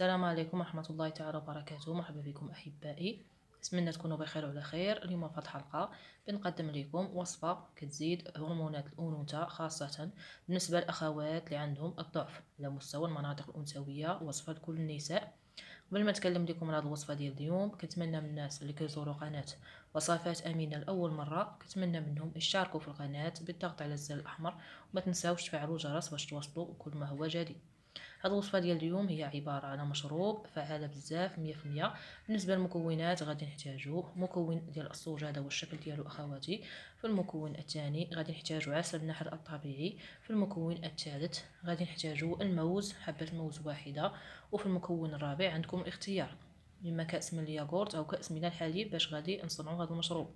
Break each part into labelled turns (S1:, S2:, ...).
S1: السلام عليكم ورحمة الله تعالى وبركاته مرحبا بكم أحبائي نتمنى تكونوا بخير وعلى خير اليوم في الحلقة بنقدم لكم وصفة كتزيد هرمونات الأنوثة خاصة بالنسبة للأخوات اللي عندهم الضعف على مستوى المناطق الأنثوية وصفة لكل النساء قبل ما نتكلم لكم على هذه الوصفة ديال اليوم كنتمنى من الناس اللي كيزوروا قناة وصفات أمينة لأول مرة كنتمنى منهم يشاركوا في القناة بالضغط على الزر الأحمر وما تنساوش تفعلوا الجرس باش توصلوا كل ما هو جديد هاد الوصفه ديال اليوم هي عباره على مشروب فعال بزاف مية مية بالنسبه للمكونات غادي نحتاجو مكون ديال الصوج هذا هو الشكل ديالو اخواتي في المكون الثاني غادي نحتاجو عسل النحل الطبيعي في المكون الثالث غادي نحتاجو الموز حبه الموز واحده وفي المكون الرابع عندكم الاختيار اما كاس من الياغورت او كاس من الحليب باش غادي نصنعوا هذا المشروب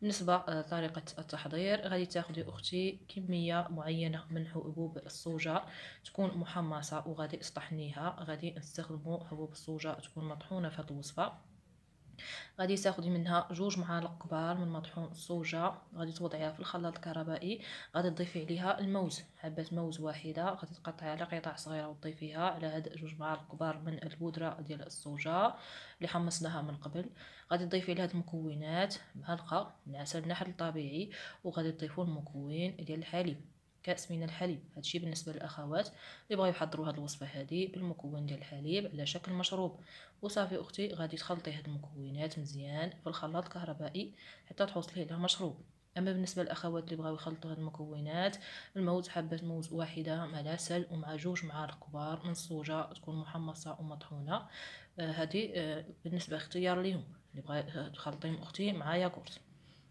S1: بالنسبه لطريقه التحضير غادي تاخذي اختي كميه معينه من حبوب الصوجه تكون محمصه وغادي تطحنيها غادي نستخدموا حبوب الصوجه تكون مطحونه في هذه الوصفه غادي تاخدي منها جوج معالق كبار من مطحون الصوجة غادي توضعيها في الخلاط الكهربائي غادي تضيفي عليها الموز حبة موز واحدة غادي تقطعيها على قطع صغيرة وتضيفيها على هاد جوج معالق كبار من البودرة ديال الصوجة اللي حمصناها من قبل غادي تضيفي لهاد المكونات معلقة من عسل نحل طبيعي وغادي تضيفو المكون ديال الحليب كأس من الحليب هادشي بالنسبة للأخوات اللي بغاو يحضروا هاد الوصفة هادي بالمكون ديال الحليب على شكل مشروب وصافي أختي غادي تخلطي هاد المكونات مزيان في الخلاط الكهربائي حتى توصلي لها مشروب اما بالنسبه للاخوات اللي بغاو يخلطوا هاد المكونات الموز حبه موز واحده مع العسل ومع جوج معالق كبار من الصوجه تكون محمصه ومطحونه آه هذه آه، بالنسبه اختيار ليهم اللي بغا آه، تخلطيهم اختي مع ياغورت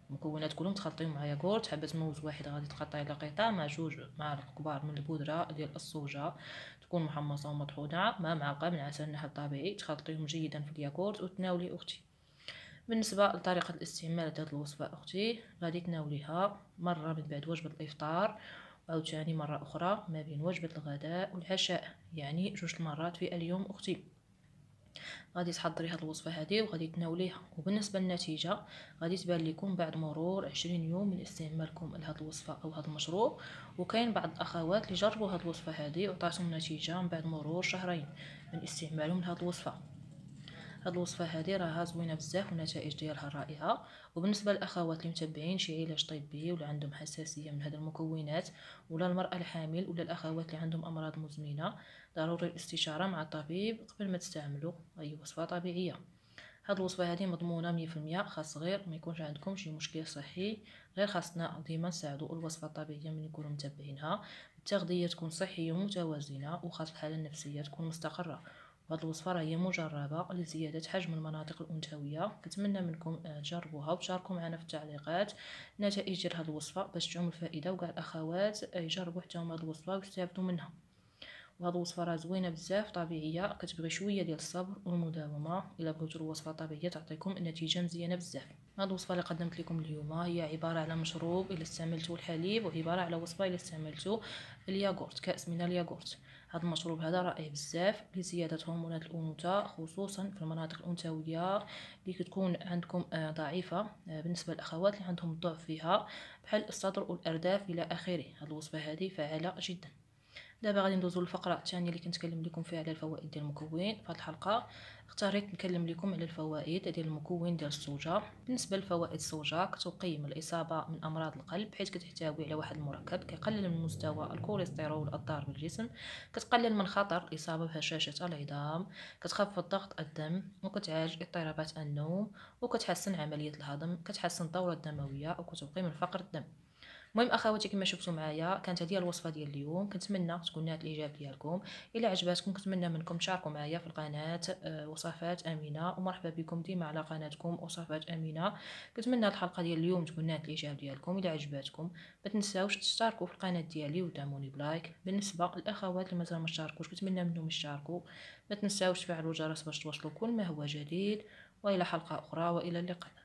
S1: المكونات كلهم تخلطيهم مع ياغورت حبه موز واحد غادي تقطعي لقطع مع جوج معالق كبار من البودره ديال الصوجه تكون محمصه ومطحونه مع معلقه من عسل النحل الطبيعي تخلطيهم جيدا في الياغورت وتناولي اختي بالنسبه لطريقه الاستعمال ديال الوصفه اختي غادي تناوليها مره من بعد وجبه الافطار وعاوتاني مره اخرى ما بين وجبه الغداء والعشاء يعني جوج المرات في اليوم اختي غادي تحضري هاد الوصفه هذه وغادي تناوليها وبالنسبه للنتيجه غادي تبان لكم بعد مرور 20 يوم من استعمالكم لهاد الوصفه او هاد المشروب وكاين بعض الاخوات اللي جربوا هاد الوصفه هذه وعطاتهم نتيجه من بعد مرور شهرين من استعمالهم لهاد الوصفه هاد الوصفه هذه راها زوينه بزاف والنتائج ديالها رائعه وبالنسبه للاخوات اللي متبعين شي علاج طبي ولا عندهم حساسيه من هاد المكونات ولا المراه الحامل ولا الاخوات اللي عندهم امراض مزمنه ضروري الاستشاره مع الطبيب قبل ما تستعملوا اي وصفه طبيعيه هاد الوصفه هذه مضمونه 100% خاص غير ما يكونش عندكم شي مشكل صحي غير خاصنا ديما نساعدوا الوصفه الطبيعيه من يكونوا متبعينها التغذيه تكون صحيه ومتوازنه وخاص الحاله النفسيه تكون مستقره هاد الوصفه راه هي مجربه لزياده حجم المناطق الانثويه كنتمنى منكم آه، تجربوها وتشاركوا معنا في التعليقات نتائج ديال هاد الوصفه باش تعم الفائده وكاع الاخوات آه، يجربوا حتى هما هاد الوصفه ويستافدوا منها وهاد الوصفه راه زوينه بزاف طبيعيه كتبغي شويه ديال الصبر والمداومه الا بغيتو الوصفه طبيعيه تعطيكم النتيجه مزيانه بزاف هاد الوصفه اللي قدمت لكم اليوم آه، هي عباره على مشروب الا استعملتو الحليب وعباره على وصفه الا استعملتو الياغورت كاس من الياغورت هذا المشروب هذا رائع بزاف لزياده هرمونات الانوثه خصوصا في المناطق الانثويه اللي كتكون عندكم آه، ضعيفه آه، بالنسبه للاخوات اللي عندهم ضعف فيها بحال الصدر والارداف الى اخره هذه الوصفه هذه فعاله جدا دابا غادي ندوزو للفقره الثانيه اللي كنتكلم لكم فيها على الفوائد ديال المكون في هذه الحلقه اختاريت نكلم لكم على الفوائد ديال المكون ديال الصوجه بالنسبه لفوائد الصوجه كتقيم الاصابه من امراض القلب حيث كتحتوي على واحد المركب كيقلل من مستوى الكوليسترول الضار بالجسم كتقلل من خطر الاصابه بهشاشه العظام كتخفض ضغط الدم وكتعالج اضطرابات النوم وكتحسن عمليه الهضم كتحسن الدوره الدمويه وكتقيم الفقر الدم المهم اخواتي كما شفتوا معايا كانت هذه الوصفه ديال اليوم كنتمنى تكون نالت الاعجاب ديالكم الا عجباتكم كنتمنى منكم تشاركوا معايا في القناه آه، وصفات امينه ومرحبا بكم ديما على قناتكم وصفات امينه كنتمنى الحلقه ديال اليوم تكون نالت الاعجاب ديالكم الا عجباتكم ما تنساوش تشتركوا في القناه ديالي ودعموني بلايك بالنسبه للاخوات اللي مازال ما شاركوش كنتمنى منهم يشاركوا ما تنساوش تفعلوا الجرس باش توصلوا كل ما هو جديد والى حلقه اخرى والى اللقاء